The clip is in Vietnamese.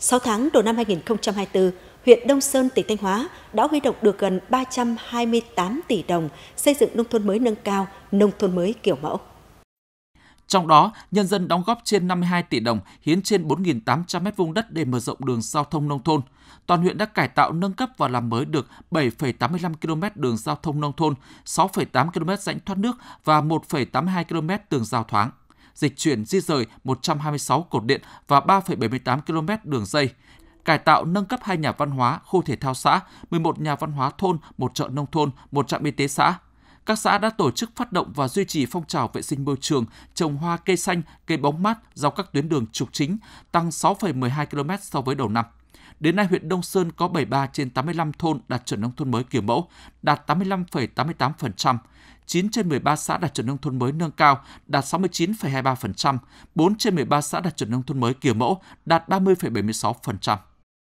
6 tháng đầu năm 2024, huyện Đông Sơn, tỉnh Thanh Hóa đã huy động được gần 328 tỷ đồng xây dựng nông thôn mới nâng cao, nông thôn mới kiểu mẫu. Trong đó, nhân dân đóng góp trên 52 tỷ đồng, hiến trên 4.800 m2 đất để mở rộng đường giao thông nông thôn. Toàn huyện đã cải tạo nâng cấp và làm mới được 7,85 km đường giao thông nông thôn, 6,8 km rãnh thoát nước và 1,82 km tường giao thoáng dịch chuyển di rời 126 cột điện và 3,78 km đường dây, cải tạo nâng cấp hai nhà văn hóa, khu thể thao xã, 11 nhà văn hóa thôn, một chợ nông thôn, một trạm y tế xã. Các xã đã tổ chức phát động và duy trì phong trào vệ sinh môi trường, trồng hoa cây xanh, cây bóng mát dọc các tuyến đường trục chính, tăng 6,12 km so với đầu năm. Đến nay, huyện Đông Sơn có 73 trên 85 thôn đạt chuẩn nông thôn mới kiểu mẫu, đạt 85,88%. 9 trên 13 xã đạt chuẩn nông thôn mới nâng cao, đạt 69,23%. 4 trên 13 xã đạt chuẩn nông thôn mới kiểu mẫu, đạt 30,76%.